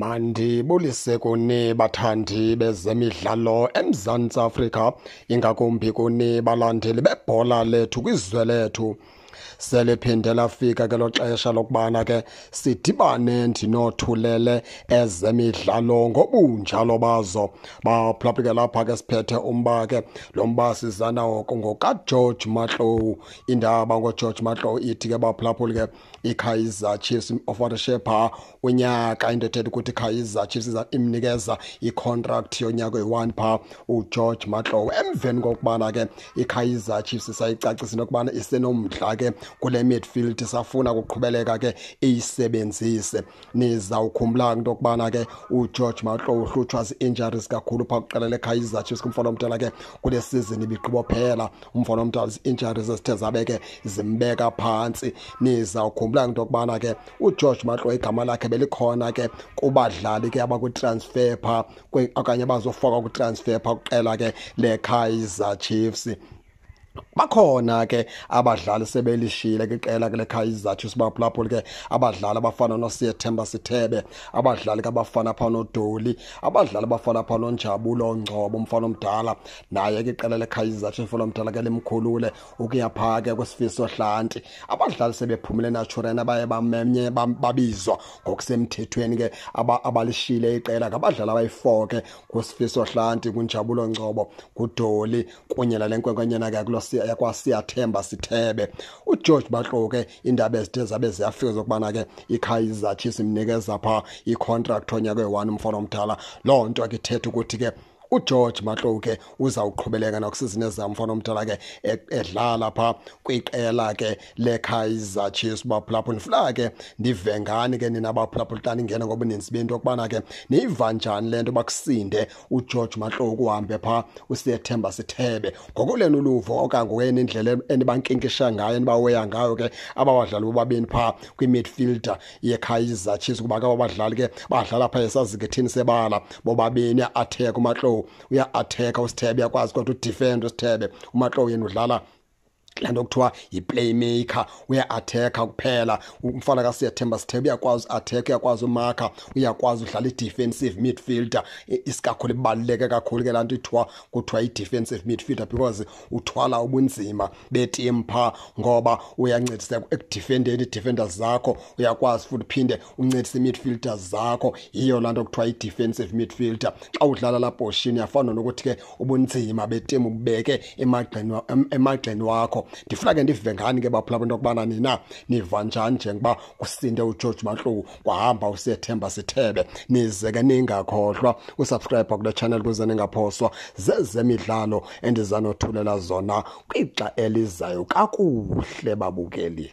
mandibulise kuni bathandi bezemidlalo emzantsi afrika ingakumbi kuni balandeli bebhola lethu kwizwe lethu seliphinde lafika ke lo xesha lokubana ke sidibane ndinothulele ezemidlalo ngobunjalo bazo baphulaphike ke lapha ke siphethe umba ke lo mba sizanawo ngokageorge matlow indaba ngogeorge matlow ithi ke baphulaphuli ke ikaizer chiefs offer shepha unyaka into ethetha ukuthi ikaizer chiefs iza imnikeza icontract yonyaka oyi-one phaa ugeorge matlow emveni kokubana ke ikaizer chiefs sayicacisa into yokubana isenomdla ke ke kule midfield safuna ukuqhubeleka ke eyisebenzise nizawukhumbula into okubana ke uGeorge Matlow uhlutshwa zi-injuries kakhulu phaa kuqelele eKaizer Chiefs kumfana omdala ke kule season ibiqhibophela umfana omdala zi-injuries ezithe zabe ke zimbeka phantsi nizawukhumbula into okubana ke uGeorge Matlow igama lakhe belikhona ke kubadlali ke abakwitransfer phaa okanye abazofakwa kwitransfer phaa kuqela ke leKaizer Chiefs bakhona ke abadlali sebelishile kwiqela ke lekhaya izathu sibaphulaphula ke abadlali abafana nosiyethemba sithebe abadlali kabafana phana odoli abadlali abafana phana onjabulo ngcobo umfana omdala naye ke iqela lekhaya izathu umfana omdala ke limkhulule ukuya phaa ke kwisifiso hlanti abadlali sebephumile naturena baye bamenye babizwa ngokusemthethweni ke abalishile iqela ngabadlali abayi-four ke kwisifiso hlanti kunjabulo ngcobo ngudoli kunye nale nkwenkwenyana ke kulo yakwasiyathemba sithebe ugeorge baxo iindaba ezithe zabe ziyafika zokubana ke ikaizer chiefs imnikeza phaa icontract onyaka oyi-one umfana omdala loo nto ke ithetha ukuthi ke uGeorge Matloke uzawuqhubeleka nakusizini ezamfana omdala ke e-, edlala pha kwiqela ke leKaizer Chiefs baphulaphuli fla ke ndivengani ke nina baphulaphuli xa ningena ngoba ninzi bento okubana ke niyiva njani le nto bakusinde uGeorge Matloke uhambe pha usiyethemba sithebe ngokulena uluvo okangokuyena indlela enibankinkisha ngayo enibaweya ngayo ke abawadlali bobabini pha kwimidfielder yeKaizer Chiefs kuba ke abadlali ke badlala pha esazikethini sebala bobabini atheka uMatloke uya atheka usithebe uyakwazi kodwa udifende usithebe umaxo yena udlala la nto kuthiwa yiplaymaker uya kuphela umfana kasiyathemba sithebe uyakwazi uathekha uyakwazi umakha uyakwazi udlala i-defensive midfielder isikakhulu ibaluleke kakhulu ke laa nto ithiwa kuthiwa i-defensive midfielder because uthwala ubunzima betim phaa ngoba uyancedisa ekudifendeni i defenders zakho uyakwazi futhi uphinde uncedise ii-midfielders zakho yiyo laa nto kuthiwa i-defensive midfielder xa udlala laa poshini yafana nokuthi ke ubunzima betim ububeke emagxeni wakho ndifuna ke ndive ngani ke baphula abantu yokubana nina niva njani njengoba kusinde ugeorge mahluku kwahamba usiyethemba sithebe nize ke ningakhohlwa usubscribe kule channel kuze ningaphoswa zezemidlalo endizanothulela zona kwixa elizayo kakuhle babukeli